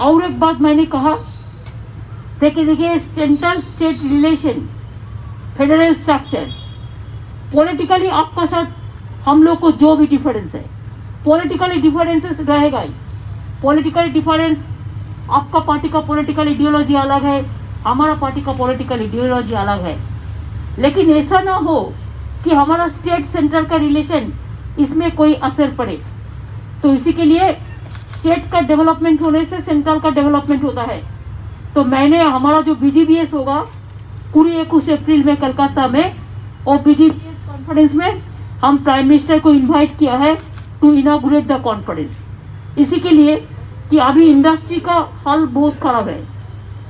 और एक बात मैंने कहा देखिए देखिए central state relation federal structure politically आपका साथ हम लोग को जो भी डिफरेंस है पॉलिटिकली डिफरेंसेस रहेगा ही पॉलिटिकल डिफरेंस आपका पार्टी का पॉलिटिकल आइडियोलॉजी अलग है हमारा पार्टी का पॉलिटिकल आइडियोलॉजी अलग है लेकिन ऐसा ना हो कि हमारा स्टेट सेंटर का रिलेशन इसमें कोई असर पड़े तो इसी के लिए स्टेट का डेवलपमेंट होने से सेंट्रल का डेवलपमेंट होता है तो मैंने हमारा जो बीजीबीएस होगा पूरी इक्कीस अप्रैल में कलकत्ता में और बीजीबीएस कॉन्फ्रेंस में हम प्राइम मिनिस्टर को इनवाइट किया है टू इनाग्रेट द कॉन्फ्रेंस इसी के लिए कि अभी इंडस्ट्री का हाल बहुत खराब है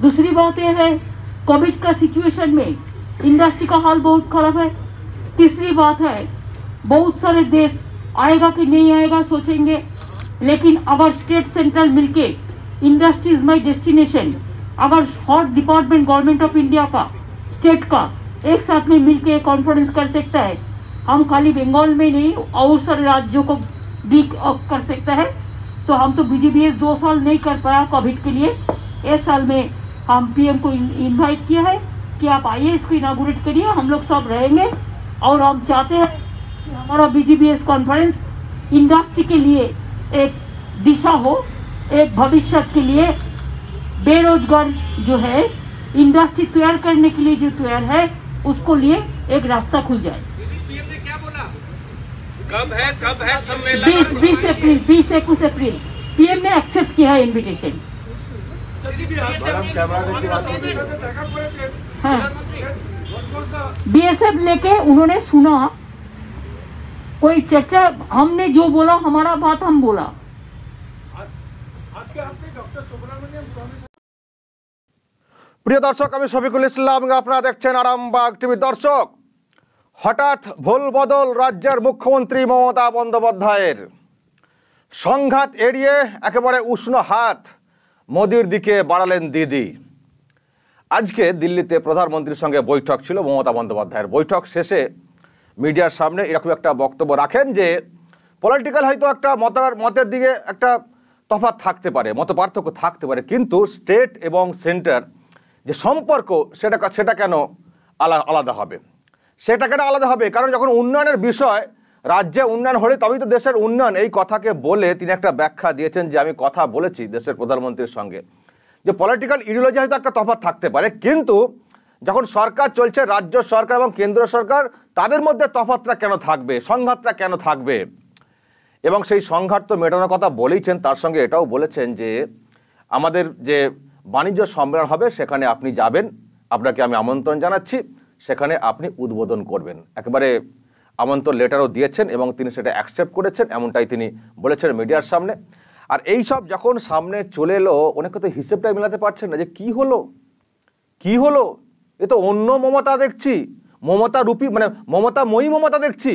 दूसरी बात यह है कोविड का सिचुएशन में इंडस्ट्री का हाल बहुत खराब है तीसरी बात है बहुत सारे देश आएगा कि नहीं आएगा सोचेंगे लेकिन अवर स्टेट सेंट्रल मिलके industry is my destination our hot department government of India का स्टेट का एक साथ में मिलके कॉन्फ्रेंस कर सकता है हम खाली बंगाल में नहीं और सारे राज्यों को भी कर सकता है तो हम तो बीजेपीएस दो साल नहीं कर पाया कोविड के लिए इस साल में हम पीएम को इनवाइट किया है कि आप आइए इसको इनागोरेट करिए हम लोग सब रहेंगे और हम चाहते हैं कि हमारा बीजीबीएस कॉन्फ्रेंस इंडस्ट्री के लिए एक दिशा हो एक भविष्य के लिए बेरोजगार जो है इंडस्ट्री तैयार करने के लिए जो तैयार है उसको लिए एक रास्ता खुल जाए क्या बोला कब है कब है सम्मेलन बीस बीस अप्रैल बीस इक्कीस अप्रैल पीएम ने एक्सेप्ट किया है इन्विटेशन बी एस एफ लेके उन्होंने सुना कोई चर्चा हमने जो बोला हमारा बात हम बोला প্রিয় দর্শক আমি সফিকুল ইসলাম আপনারা দেখছেন আরামবাগ টিভি দর্শক হঠাৎ ভোল বদল রাজ্যের মুখ্যমন্ত্রী মমতা বন্দ্যোপাধ্যায়ের সংঘাত এড়িয়ে একেবারে উষ্ণ হাত মোদির দিকে বাড়ালেন দিদি আজকে দিল্লিতে প্রধানমন্ত্রীর সঙ্গে বৈঠক ছিল মমতা বন্দ্যোপাধ্যায়ের বৈঠক শেষে মিডিয়ার সামনে এরকম একটা বক্তব্য রাখেন যে পলিটিক্যাল হয়তো একটা মতার মতের দিকে একটা তফাত থাকতে পারে মত পার্থক্য থাকতে পারে কিন্তু স্টেট এবং সেন্টার যে সম্পর্ক সেটা সেটা কেন আলাদা হবে সেটা কেন আলাদা হবে কারণ যখন উন্নয়নের বিষয় রাজ্যে উন্নয়ন হলে তবেই তো দেশের উন্নয়ন এই কথাকে বলে তিনি একটা ব্যাখ্যা দিয়েছেন যে আমি কথা বলেছি দেশের প্রধানমন্ত্রীর সঙ্গে যে পলিটিক্যাল ইডিওলজি হয়তো একটা তফাত থাকতে পারে কিন্তু যখন সরকার চলছে রাজ্য সরকার এবং কেন্দ্র সরকার তাদের মধ্যে তফাতটা কেন থাকবে সংঘাতটা কেন থাকবে এবং সেই সংঘাত তো মেটানোর কথা বলেইছেন তার সঙ্গে এটাও বলেছেন যে আমাদের যে বাণিজ্য সম্মেলন হবে সেখানে আপনি যাবেন আপনাকে আমি আমন্ত্রণ জানাচ্ছি সেখানে আপনি উদ্বোধন করবেন একেবারে আমন্ত্রণ লেটারও দিয়েছেন এবং তিনি সেটা অ্যাকসেপ্ট করেছেন এমনটাই তিনি বলেছেন মিডিয়ার সামনে আর এই সব যখন সামনে চলে এলো অনেক কথা হিসেবটাই মেলাতে পারছেন না যে কি হলো কি হলো এ তো অন্য মমতা দেখছি মমতা রূপী মানে মমতাময়ী মমতা দেখছি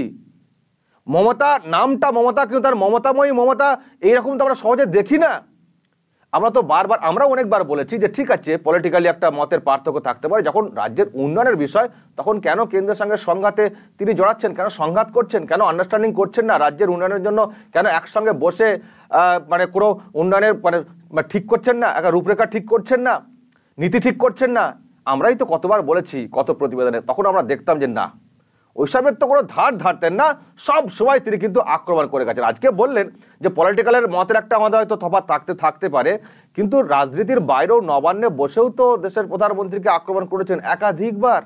মমতা নামটা মমতা কিন্তু তার মমতাময়ী মমতা এইরকম তো আমরা সহজে দেখি না আমরা তো বারবার আমরা অনেকবার বলেছি যে ঠিক আছে পলিটিক্যালি একটা মতের পার্থক্য থাকতে পারে যখন রাজ্যের উন্নয়নের বিষয় তখন কেন কেন্দ্রের সঙ্গে সংঘাতে তিনি জড়াচ্ছেন কেন সংঘাত করছেন কেন আন্ডারস্ট্যান্ডিং করছেন না রাজ্যের উন্নয়নের জন্য কেন একসঙ্গে বসে মানে কোনো উন্নয়নের মানে ঠিক করছেন না একটা রূপরেখা ঠিক করছেন না নীতি ঠিক করছেন না আমরাই তো কতবার বলেছি কত প্রতিবেদনে তখন আমরা দেখতাম যে না ওইসবের তো কোনো ধার ধারতেন না সব সময় তিনি কিন্তু আক্রমণ করে গেছেন আজকে বললেন যে পলিটিক্যালের মতের একটা আমাদের হয়তো তফাৎ থাকতে থাকতে পারে কিন্তু রাজনীতির বাইরেও নবান্নে বসেও তো দেশের প্রধানমন্ত্রীকে আক্রমণ করেছেন একাধিকবার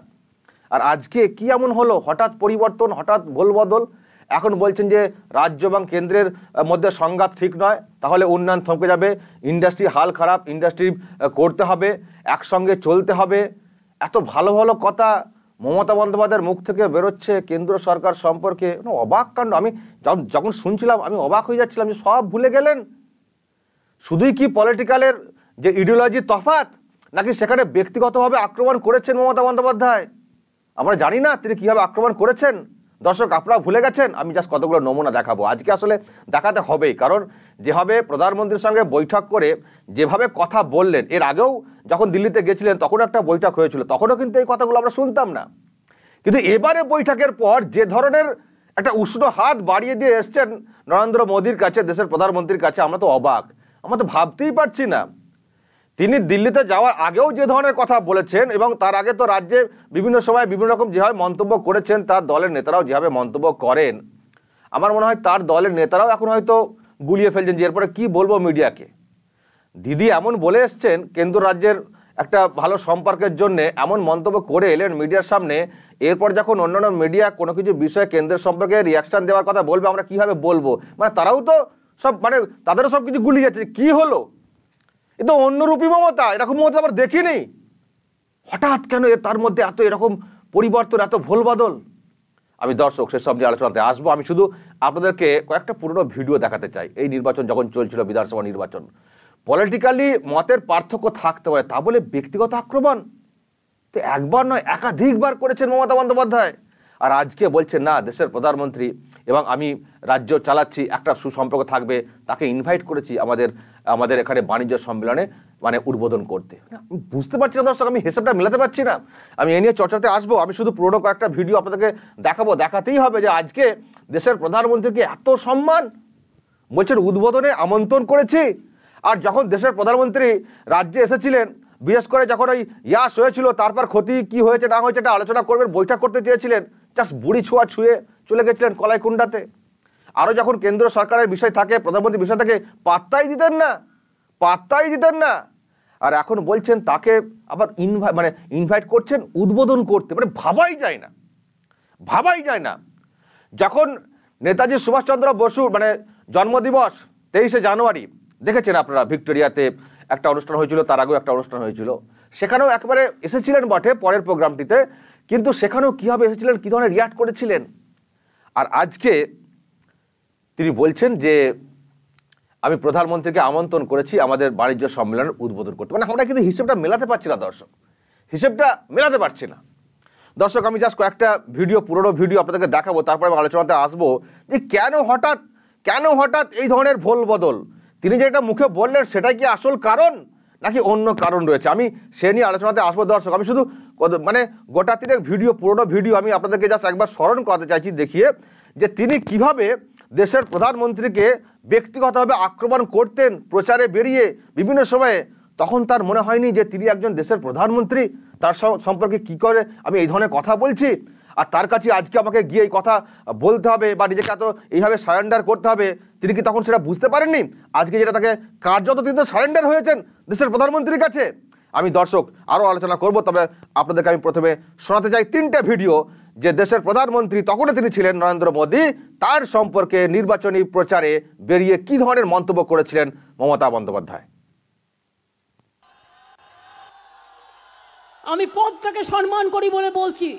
আর আজকে কি এমন হলো হঠাৎ পরিবর্তন হঠাৎ ভোলবদল এখন বলছেন যে রাজ্য এবং কেন্দ্রের মধ্যে সংঘাত ঠিক নয় তাহলে উন্নয়ন থমকে যাবে ইন্ডাস্ট্রি হাল খারাপ ইন্ডাস্ট্রি করতে হবে একসঙ্গে চলতে হবে এত ভালো ভালো কথা মমতা বন্দ্যোপাধ্যায়ের মুখ থেকে বেরোচ্ছে কেন্দ্র সরকার সম্পর্কে অবাক কাণ্ড আমি যখন যখন শুনছিলাম আমি অবাক হয়ে যাচ্ছিলাম যে সব ভুলে গেলেন শুধুই কি পলিটিক্যালের যে ইডিওলজি তফাত নাকি সেখানে ব্যক্তিগতভাবে আক্রমণ করেছেন মমতা বন্দ্যোপাধ্যায় আমরা জানি না তিনি কীভাবে আক্রমণ করেছেন দর্শক আপনারা ভুলে গেছেন আমি জাস্ট কতগুলো নমুনা দেখাবো আজকে আসলে দেখাতে হবেই কারণ যেভাবে প্রধানমন্ত্রীর সঙ্গে বৈঠক করে যেভাবে কথা বললেন এর আগেও যখন দিল্লিতে গেছিলেন তখন একটা বৈঠক হয়েছিল তখনও কিন্তু এই কথাগুলো আমরা শুনতাম না কিন্তু এবারে বৈঠকের পর যে ধরনের একটা উষ্ণ হাত বাড়িয়ে দিয়ে এসছেন নরেন্দ্র মোদীর কাছে দেশের প্রধানমন্ত্রীর কাছে আমরা তো অবাক আমরা তো ভাবতেই পারছি না তিনি দিল্লিতে যাওয়ার আগেও যে ধরনের কথা বলেছেন এবং তার আগে তো রাজ্যে বিভিন্ন সময় বিভিন্ন রকম যেভাবে মন্তব্য করেছেন তার দলের নেতারাও যেভাবে মন্তব্য করেন আমার মনে হয় তার দলের নেতারাও এখন হয়তো গুলিয়ে ফেলছেন যে এরপরে কী বলবো মিডিয়াকে দিদি এমন বলে এসছেন কেন্দ্র রাজ্যের একটা ভালো সম্পর্কের জন্য এমন মন্তব্য করে এলেন মিডিয়ার সামনে এরপর যখন অন্যান্য মিডিয়া কোনো কিছু বিষয়ে কেন্দ্রের সম্পর্কে রিয়াকশান দেওয়ার কথা বলবে আমরা কিভাবে বলবো মানে তারাও তো সব মানে তাদেরও সব কিছু গুলি যাচ্ছে কি হলো এ অন্যরূপী মমতা এরকম মমতা আবার দেখিনি হঠাৎ কেন তার মধ্যে এত এরকম পরিবর্তন এত ভোল বদল আমি দর্শক সেসব নিয়ে আলোচনাতে আসবো আমি শুধু আপনাদেরকে কয়েকটা পুরনো ভিডিও দেখাতে চাই এই নির্বাচন যখন চলছিল বিধানসভা নির্বাচন পলিটিক্যালি মতের পার্থক্য থাকতে পারে তা বলে ব্যক্তিগত আক্রমণ তো একবার নয় একাধিকবার করেছেন মমতা বন্দ্যোপাধ্যায় আর আজকে বলছেন না দেশের প্রধানমন্ত্রী এবং আমি রাজ্য চালাচ্ছি একটা সুসম্পর্ক থাকবে তাকে ইনভাইট করেছি আমাদের আমাদের এখানে বাণিজ্য সম্মেলনে মানে উদ্বোধন করতে বুঝতে পারছি না দর্শক আমি হিসাবটা মেলাতে পারছি না আমি এ নিয়ে চর্চাতে আসবো আমি শুধু পুরোনো কয়েকটা ভিডিও আপনাদেরকে দেখাবো দেখাতেই হবে যে আজকে দেশের প্রধানমন্ত্রীকে এত সম্মান বলছেন উদ্বোধনে আমন্ত্রণ করেছি আর যখন দেশের প্রধানমন্ত্রী রাজ্যে এসেছিলেন বিশেষ করে যখন ওই ইয়াস হয়েছিল তারপর ক্ষতি কি হয়েছে না হয়েছে এটা আলোচনা করবেন বৈঠক করতে চেয়েছিলেন জাস্ট বুড়ি ছোঁয়া ছুঁয়ে চলে গেছিলেন কলাইকুণ্ডাতে আরও যখন কেন্দ্র সরকারের বিষয় থাকে প্রধানমন্ত্রীর বিষয় থাকে পাত্তাই দিতেন না পাত্তাই দিতেন না আর এখন বলছেন তাকে আবার ইনভাই মানে ইনভাইট করছেন উদ্বোধন করতে মানে ভাবাই যায় না ভাবাই যায় না যখন নেতাজি সুভাষচন্দ্র বসুর মানে জন্মদিবস তেইশে জানুয়ারি দেখেছেন আপনারা ভিক্টোরিয়াতে একটা অনুষ্ঠান হয়েছিল তার আগেও একটা অনুষ্ঠান হয়েছিল সেখানেও একবারে এসেছিলেন বটে পরের প্রোগ্রামটিতে কিন্তু সেখানেও কীভাবে এসেছিলেন কী ধরনের রিয়াক্ট করেছিলেন আর আজকে তিনি বলছেন যে আমি প্রধানমন্ত্রীকে আমন্ত্রণ করেছি আমাদের বাণিজ্য সম্মেলন উদ্বোধন করতে মানে আমরা কিন্তু হিসেবটা মেলাতে পারছি না দর্শক হিসেবটা মেলাতে পারছি না দর্শক আমি জাস্ট কয়েকটা ভিডিও পুরনো ভিডিও আপনাদেরকে দেখাবো তারপরে আমি আলোচনাতে আসবো যে কেন হঠাৎ কেন হঠাৎ এই ধরনের ভোল বদল তিনি যেটা মুখে বললেন সেটাই কি আসল কারণ নাকি অন্য কারণ রয়েছে আমি সে নিয়ে আলোচনাতে আসবো দর্শক আমি শুধু মানে গোটা তিনেক ভিডিও পুরনো ভিডিও আমি আপনাদেরকে জাস্ট একবার স্মরণ করাতে চাইছি দেখিয়ে যে তিনি কিভাবে দেশের প্রধানমন্ত্রীকে ব্যক্তিগতভাবে আক্রমণ করতেন প্রচারে বেরিয়ে বিভিন্ন সময়ে তখন তার মনে হয়নি যে তিনি একজন দেশের প্রধানমন্ত্রী তার সম্পর্কে কি করে আমি এই ধরনের কথা বলছি আর তার কাছে আজকে আমাকে গিয়ে এই কথা বলতে হবে বা নিজেকে এত এইভাবে সারেন্ডার করতে হবে তিনি কি তখন সেটা বুঝতে পারেননি আজকে যেটা তাকে কার্যত তিনি তো সারেন্ডার হয়েছেন দেশের প্রধানমন্ত্রীর কাছে আমি দর্শক আরও আলোচনা করব তবে আপনাদেরকে আমি প্রথমে শোনাতে চাই তিনটা ভিডিও যে দেশের প্রধানমন্ত্রী তখনই তিনি ছিলেন নরেন্দ্র মোদী তার সম্পর্কে নির্বাচনী প্রচারে বেরিয়ে কি ধরনের মন্তব্য করেছিলেন মমতা বন্দ্যোপাধ্যায় আমি পদটাকে সম্মান করি বলে বলছি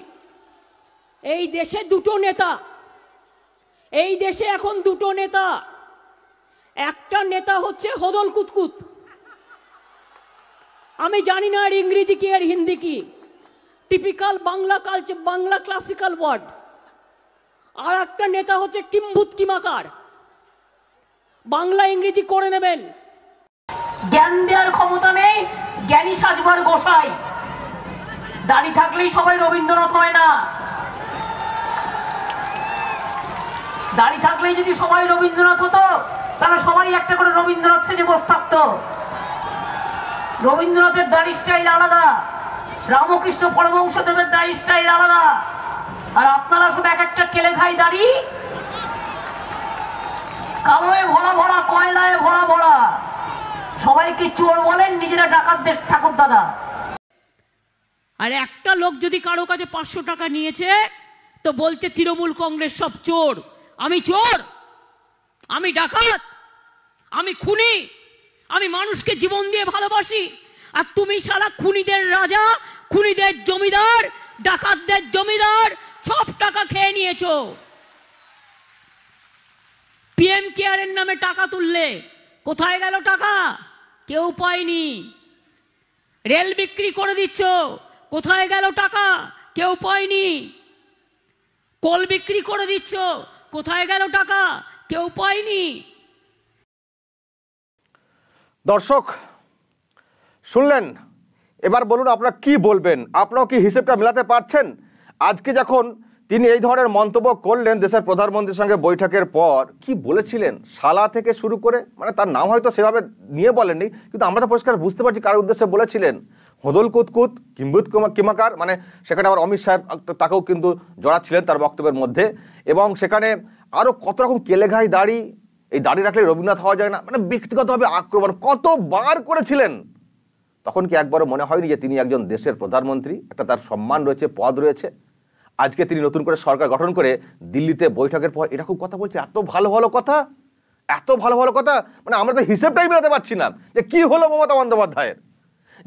এই দেশে দুটো নেতা এই দেশে এখন দুটো নেতা একটা নেতা হচ্ছে হদল কুতকুত আমি জানি না আর ইংরেজি কি আর হিন্দি কি typical Bangla culture Bangla classical word আর একটা নেতা হচ্ছে কিম্বুত কিমাকার বাংলা ইংরেজি করে নেবেন জ্ঞান দেওয়ার ক্ষমতা নেই জ্ঞানী সাজবার গোসাই দাঁড়িয়ে থাকলেই সবাই রবীন্দ্রনাথ হয় না দাঁড়িয়ে থাকলেই যদি সবাই রবীন্দ্রনাথ হতো তাহলে সবাই একটা করে রবীন্দ্রনাথ সেজে বসে থাকতো রবীন্দ্রনাথের দাড়ি স্টাইল আলাদা রামকৃষ্ণ পরমংশদেবের দাড়ি স্টাইল আলাদা আর আপনারা সব এক একটা কেলে খাই দাড়ি কালোয় ভরা ভরা কয়লায় ভরা ভরা সবাইকে চোর বলেন নিজেরা ডাকাত দেশ ঠাকুর দাদা আর একটা লোক যদি কারো কাছে পাঁচশো টাকা নিয়েছে তো বলছে তৃণমূল কংগ্রেস সব চোর আমি চোর আমি ডাকাত আমি খুনি আমি মানুষকে জীবন দিয়ে ভালোবাসি আর তুমি সারা খুনিদের রাজা খুনিদের জমিদার ডাকাতদের জমিদার সব টাকা খেয়ে নিয়েছ পিএম কেয়ারের নামে টাকা তুললে কোথায় গেল টাকা কেউ পায়নি রেল বিক্রি করে দিচ্ছ কোথায় গেল টাকা কেউ পায়নি কোল বিক্রি করে দিচ্ছ কোথায় গেল টাকা কেউ পায়নি দর্শক শুনলেন এবার বলুন আপনারা কি বলবেন আপনারাও কি হিসেবটা মেলাতে পারছেন আজকে যখন তিনি এই ধরনের মন্তব্য করলেন দেশের প্রধানমন্ত্রীর সঙ্গে বৈঠকের পর কি বলেছিলেন শালা থেকে শুরু করে মানে তার নাম হয়তো সেভাবে নিয়ে বলেননি কিন্তু আমরা তো পরিষ্কার বুঝতে পারছি কার উদ্দেশ্যে বলেছিলেন হোদল কুতকুত কিম্বুত কিমাকার মানে সেখানে আবার অমিত সাহেব তাকেও কিন্তু জড়াচ্ছিলেন তার বক্তব্যের মধ্যে এবং সেখানে আরও কত রকম কেলেঘাই দাড়ি এই দাড়ি রাখলে রবীন্দ্রনাথ হওয়া যায় না মানে ব্যক্তিগতভাবে আক্রমণ কতবার করেছিলেন তখন কি একবারও মনে হয়নি যে তিনি একজন দেশের প্রধানমন্ত্রী একটা তার সম্মান রয়েছে পদ রয়েছে আজকে তিনি নতুন করে সরকার গঠন করে দিল্লিতে বৈঠকের পর এরকম কথা বলছে এত ভালো ভালো কথা এত ভালো ভালো কথা মানে আমরা তো হিসেবটাই মেলাতে পারছি না যে কি হলো মমতা বন্দ্যোপাধ্যায়ের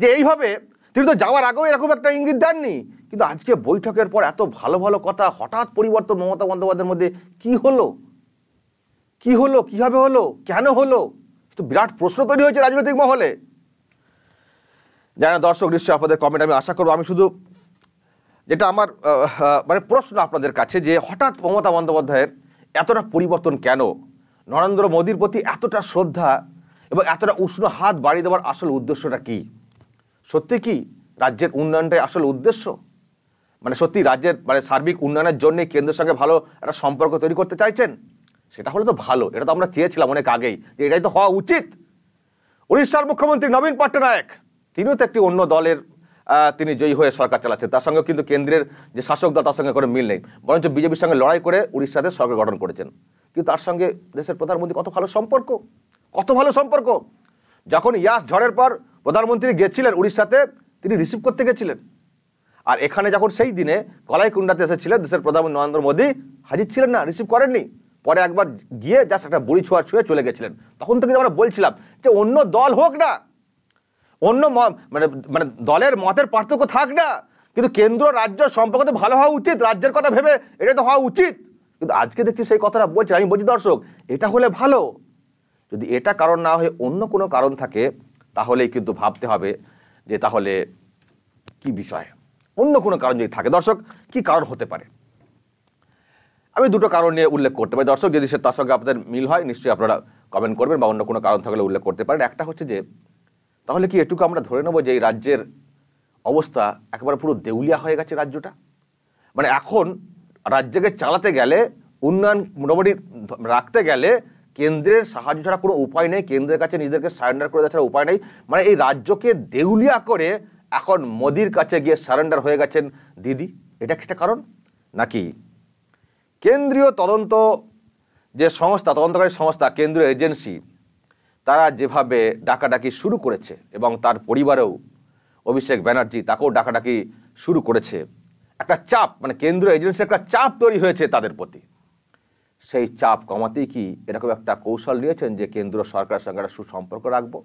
যে এইভাবে তিনি তো যাওয়ার আগেও এরকম একটা ইঙ্গিত দেননি কিন্তু আজকে বৈঠকের পর এত ভালো ভালো কথা হঠাৎ পরিবর্তন মমতা বন্দ্যোপাধ্যায়ের মধ্যে কি হলো কি হলো কীভাবে হলো কেন হলো তো বিরাট প্রশ্ন তৈরি হয়েছে রাজনৈতিক মহলে জানা দর্শক নিশ্চয় আপনাদের কমেন্ট আমি আশা করবো আমি শুধু যেটা আমার মানে প্রশ্ন আপনাদের কাছে যে হঠাৎ মমতা বন্দ্যোপাধ্যায়ের এতটা পরিবর্তন কেন নরেন্দ্র মোদীর প্রতি এতটা শ্রদ্ধা এবং এতটা উষ্ণ হাত বাড়িয়ে দেওয়ার আসল উদ্দেশ্যটা কি সত্যি কি রাজ্যের উন্নয়নটাই আসল উদ্দেশ্য মানে সত্যি রাজ্যের মানে সার্বিক উন্নয়নের জন্যে কেন্দ্রের সঙ্গে ভালো একটা সম্পর্ক তৈরি করতে চাইছেন সেটা হলে তো ভালো এটা তো আমরা চেয়েছিলাম অনেক আগেই যে এটাই তো হওয়া উচিত উড়িষ্যার মুখ্যমন্ত্রী নবীন পট্টনায়ক তিনিও তো একটি অন্য দলের তিনি জয়ী হয়ে সরকার চালাচ্ছেন তার সঙ্গে কিন্তু কেন্দ্রের যে শাসক দল তার সঙ্গে কোনো মিল নেই বরঞ্চ বিজেপির সঙ্গে লড়াই করে উড়িষ্যাতে সরকার গঠন করেছেন কিন্তু তার সঙ্গে দেশের প্রধানমন্ত্রী কত ভালো সম্পর্ক কত ভালো সম্পর্ক যখন ইয়াস ঝড়ের পর প্রধানমন্ত্রী গেছিলেন উড়িষ্যাতে তিনি রিসিভ করতে গেছিলেন আর এখানে যখন সেই দিনে কলাইকুণ্ডাতে এসেছিলেন দেশের প্রধানমন্ত্রী নরেন্দ্র মোদী হাজির ছিলেন না রিসিভ করেননি পরে একবার গিয়ে জাস্ট একটা বুড়ি ছোঁয়া ছুঁয়ে চলে গেছিলেন তখন থেকে আমরা বলছিলাম যে অন্য দল হোক না অন্য মানে মানে দলের মতের পার্থক্য থাক না কিন্তু কেন্দ্র রাজ্য সম্পর্ক তো ভালো হওয়া উচিত রাজ্যের কথা ভেবে এটা তো হওয়া উচিত কিন্তু আজকে দেখছি সেই কথাটা বলছে আমি বলছি দর্শক এটা হলে ভালো যদি এটা কারণ না হয়ে অন্য কোনো কারণ থাকে তাহলেই কিন্তু ভাবতে হবে যে তাহলে কি বিষয় অন্য কোনো কারণ যদি থাকে দর্শক কি কারণ হতে পারে আমি দুটো কারণ নিয়ে উল্লেখ করতে পারি দর্শক যদি সে তার সঙ্গে আপনাদের মিল হয় নিশ্চয়ই আপনারা কমেন্ট করবেন বা অন্য কোনো কারণ থাকলে উল্লেখ করতে পারেন একটা হচ্ছে যে তাহলে কি এটুকু আমরা ধরে নেবো যে এই রাজ্যের অবস্থা একেবারে পুরো দেউলিয়া হয়ে গেছে রাজ্যটা মানে এখন রাজ্যকে চালাতে গেলে উন্নয়ন মোটামুটি রাখতে গেলে কেন্দ্রের সাহায্য ছাড়া কোনো উপায় নেই কেন্দ্রের কাছে নিজেদেরকে সারেন্ডার করে দেওয়া উপায় নেই মানে এই রাজ্যকে দেউলিয়া করে এখন মোদির কাছে গিয়ে সারেন্ডার হয়ে গেছেন দিদি এটা একটা কারণ নাকি কেন্দ্রীয় তদন্ত যে সংস্থা তদন্তকারী সংস্থা কেন্দ্রীয় এজেন্সি তারা যেভাবে ডাকাডাকি শুরু করেছে এবং তার পরিবারেও অভিষেক ব্যানার্জি তাকেও ডাকাডাকি শুরু করেছে একটা চাপ মানে কেন্দ্রীয় এজেন্সির একটা চাপ তৈরি হয়েছে তাদের প্রতি সেই চাপ কমাতেই কি এরকম একটা কৌশল নিয়েছেন যে কেন্দ্র সরকারের সঙ্গে একটা সুসম্পর্ক রাখবো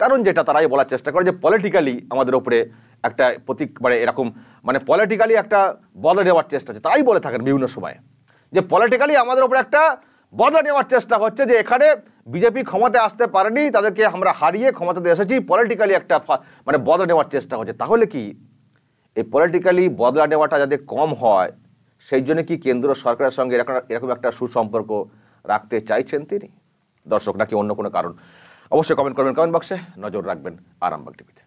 কারণ যেটা তারাই বলার চেষ্টা করে যে পলিটিক্যালি আমাদের ওপরে একটা প্রতীক মানে এরকম মানে পলিটিক্যালি একটা বদলে নেওয়ার চেষ্টা হচ্ছে তাই বলে থাকেন বিভিন্ন সময়ে যে পলিটিক্যালি আমাদের ওপরে একটা বদলা নেওয়ার চেষ্টা হচ্ছে যে এখানে বিজেপি ক্ষমতায় আসতে পারেনি তাদেরকে আমরা হারিয়ে ক্ষমতাতে এসেছি পলিটিক্যালি একটা মানে বদলা নেওয়ার চেষ্টা হচ্ছে তাহলে কি এই পলিটিক্যালি বদলা নেওয়াটা যাতে কম হয় সেই জন্য কি কেন্দ্র সরকারের সঙ্গে এরকম এরকম একটা সুসম্পর্ক রাখতে চাইছেন তিনি দর্শক নাকি অন্য কোনো কারণ অবশ্যই কমেন্ট করবেন কমেন্ট বক্সে নজর রাখবেন আরামবাগ টিভিতে